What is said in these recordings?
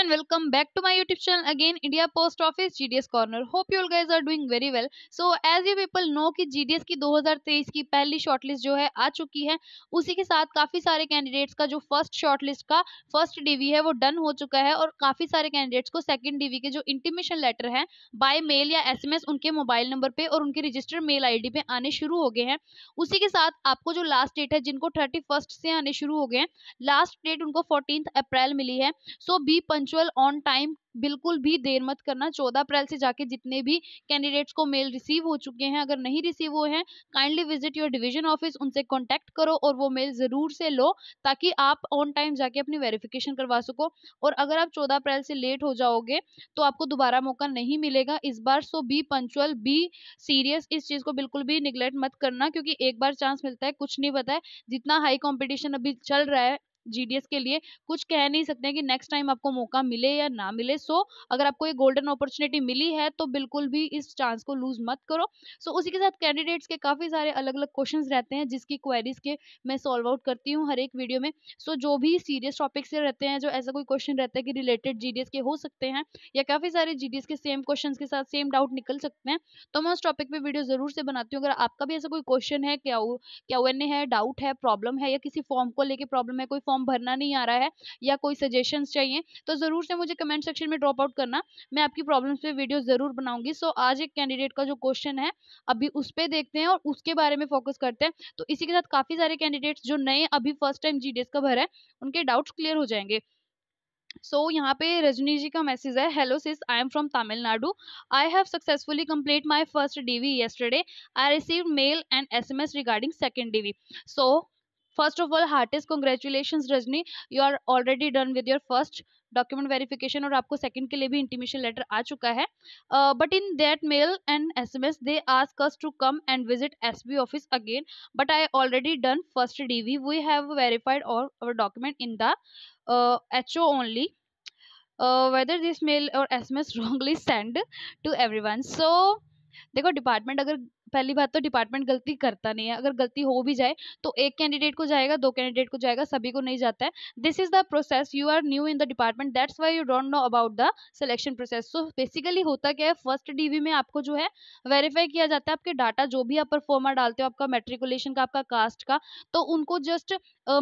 everyone and welcome back to my youtube channel again india post office gds corner hope you all guys are doing very well so as you people know कि gds की 2023 की पहली shortlist जो है आ चुकी है उसी के साथ काफी सारे कैंडिडेट्स का जो फर्स्ट शॉर्टलिस्ट का फर्स्ट डीवी है वो डन हो चुका है और काफी सारे कैंडिडेट्स को सेकंड डीवी के जो इंटीमेशन लेटर है बाय मेल या एसएमएस उनके मोबाइल नंबर पे और उनके रजिस्टर्ड मेल आईडी पे आने शुरू हो गए हैं उसी के साथ आपको जो लास्ट डेट है जिनको थर्टी से आने शुरू हो गए हैं लास्ट डेट उनको फोर्टीन अप्रैल मिली है so be punch punctual on time बिल्कुल भी देर मत करना चौदह अप्रैल से जाके जितने भी कैंडिडेट्स को मेल रिसीव हो चुके हैं अगर नहीं रिसीव हुए हैं kindly visit your division office उनसे कॉन्टैक्ट करो और वो मेल ज़रूर से लो ताकि आप ऑन टाइम जाके अपनी वेरिफिकेशन करवा सको और अगर आप चौदह अप्रैल से लेट हो जाओगे तो आपको दोबारा मौका नहीं मिलेगा इस बार so be punctual be serious इस चीज़ को बिल्कुल भी निगलेक्ट मत करना क्योंकि एक बार चांस मिलता है कुछ नहीं पता है जितना हाई कॉम्पिटिशन अभी चल रहा है जीडीएस के लिए कुछ कह नहीं सकते हैं कि नेक्स्ट टाइम आपको मौका मिले या ना मिले सो अगर आपको ये गोल्डन अपॉर्चुनिटी मिली है तो बिल्कुल भी इस चांस को लूज मत करो सो उसी के साथ कैंडिडेट्स के काफ़ी सारे अलग अलग क्वेश्चन रहते हैं जिसकी क्वेरीज के मैं सॉल्व आउट करती हूँ हर एक वीडियो में सो जो भी सीरियस टॉपिक से रहते हैं जो ऐसा कोई क्वेश्चन रहता है कि रिलेटेड जीडीएस के हो सकते हैं या काफ़ी सारे जीडीएस के सेम क्वेश्चन के साथ सेम डाउट निकल सकते हैं तो मैं उस टॉपिक पे वीडियो ज़रूर से बनाती हूँ अगर आपका भी ऐसा कोई क्वेश्चन है क्या क्या है डाउट है प्रॉब्लम है या किसी फॉर्म को लेकर प्रॉब्लम है कोई फॉर्म फॉर्म भरना नहीं आ रहा है या कोई सजेशन चाहिए तो ज़रूर से मुझे कमेंट सेक्शन में ड्रॉप आउट करना मैं आपकी प्रॉब्लम पे वीडियो ज़रूर बनाऊंगी सो आज एक कैंडिडेट का जो क्वेश्चन है अभी उस पर देखते हैं और उसके बारे में फोकस करते हैं तो इसी के साथ काफ़ी सारे कैंडिडेट जो नए अभी फर्स्ट टाइम जी का भर है उनके डाउट्स क्लियर हो जाएंगे सो so, यहाँ पे रजनी जी का मैसेज है hello sis I am from Tamil Nadu I have successfully complete my first DV yesterday I receive mail and SMS regarding second DV so first of all heartiest congratulations Rajni you are already done with your first document verification और आपको second के लिए भी intimation letter आ चुका है but in that mail and S M S they ask us to come and visit S B office again but I already done first D V we have verified और our document in the H O only whether this mail और S M S wrongly send to everyone so देखो department अगर पहली बात तो department गलती करता नहीं है अगर गलती हो भी जाए तो एक कैंडिडेट को जाएगा दो कैंडिडेट को जाएगा सभी को नहीं जाता है this is the process you are new in the department that's why you don't know about the selection process so basically होता क्या है फर्स्ट डीवी में आपको जो है वेरीफाई किया जाता है आपके डाटा जो भी आप परफॉर्मर डालते हो आपका मेट्रिकुलेशन का आपका कास्ट का तो उनको जस्ट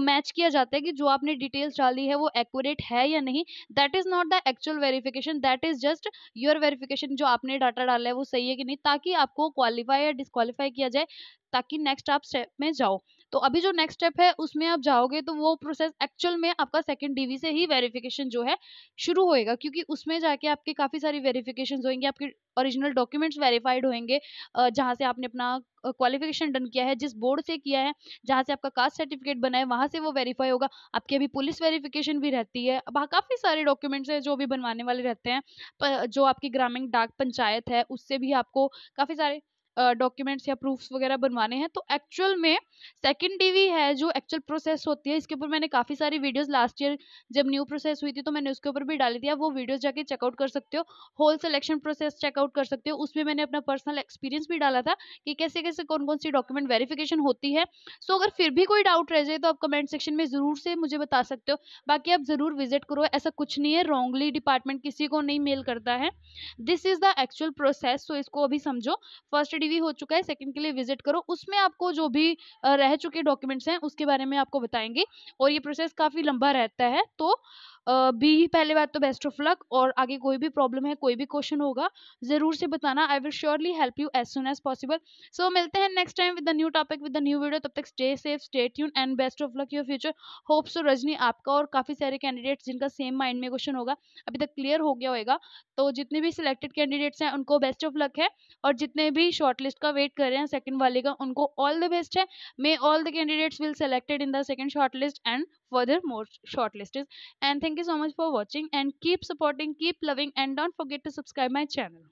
मैच किया जाता है कि जो आपने डिटेल्स डाली है वो एक्यूरेट है या नहीं that is not the actual verification that is just your verification जो आपने डाटा डाला है वो सही है कि नहीं ताकि आपको क्वालिफाई या डिस्कालीफाई किया जाए ताकि नेक्स्ट आप स्टेप में जाओ तो अभी जो नेक्स्ट स्टेप है उसमें आप जाओगे तो वो प्रोसेस एक्चुअल में आपका सेकेंड डीवी से ही वेरिफिकेशन जो है शुरू होएगा क्योंकि उसमें जाके आपके काफ़ी सारी वेरिफिकेशन होंगी आपके ओरिजिनल डॉक्यूमेंट्स वेरीफाइड होंगे जहाँ से आपने अपना क्वालिफिकेशन डन किया है जिस बोर्ड से किया है जहाँ से आपका कास्ट सर्टिफिकेट बना है वहाँ से वो वेरीफाई होगा आपकी अभी पुलिस वेरिफिकेशन भी रहती है वहाँ काफ़ी सारे डॉक्यूमेंट्स हैं जो भी बनवाने वाले रहते हैं जो आपकी ग्रामीण डाक पंचायत है उससे भी आपको काफ़ी सारे डॉक्यूमेंट्स या प्रूफ्स वगैरह बनवाने हैं तो एक्चुअल में सेकेंड डीवी है जो एक्चुअल प्रोसेस होती है इसके ऊपर मैंने काफ़ी सारी वीडियोज़ लास्ट ईयर जब न्यू प्रोसेस हुई थी तो मैंने उसके ऊपर भी डाली थी आप वो वीडियोस जाके चेकआउट कर सकते हो होल सिलेक्शन प्रोसेस चेकआउट कर सकते हो उसमें मैंने अपना पर्सनल एक्सपीरियंस भी डाला था कि कैसे कैसे कौन कौन सी डॉक्यूमेंट वेरिफिकेशन होती है सो अगर फिर भी कोई डाउट रह जाए तो आप कमेंट सेक्शन में ज़रूर से मुझे बता सकते हो बाकी आप ज़रूर विजिट करो ऐसा कुछ नहीं है रॉन्गली डिपार्टमेंट किसी को नहीं मेल करता है this is the actual process so इसको अभी समझो फर्स्ट रिव्यू हो चुका है सेकंड के लिए विजिट करो उसमें आपको जो भी रह चुके डॉक्यूमेंट्स हैं उसके बारे में आपको बताएंगे और ये प्रोसेस काफ़ी लंबा रहता है तो बी पहले बात तो बेस्ट ऑफ लक और आगे कोई भी प्रॉब्लम है कोई भी क्वेश्चन होगा ज़रूर से बताना I will surely help you as soon as possible so मिलते हैं next time with new topic with new video तब तक stay safe stay tune and best of luck your future hope so Rajni आपका और काफ़ी सारे कैंडिडेट्स जिनका same mind में क्वेश्चन होगा अभी तक क्लियर हो गया होगा तो जितने भी सिलेक्टेड कैंडिडेट्स हैं उनको बेस्ट ऑफ लक है और जितने भी शॉर्टलिस्ट का वेट कर रहे हैं सेकंड वाले का उनको ऑल द बेस्ट है may all the candidates will selected in the second shortlist and further more shortlisted and thank you so much for watching and keep supporting keep loving and don't forget to subscribe my channel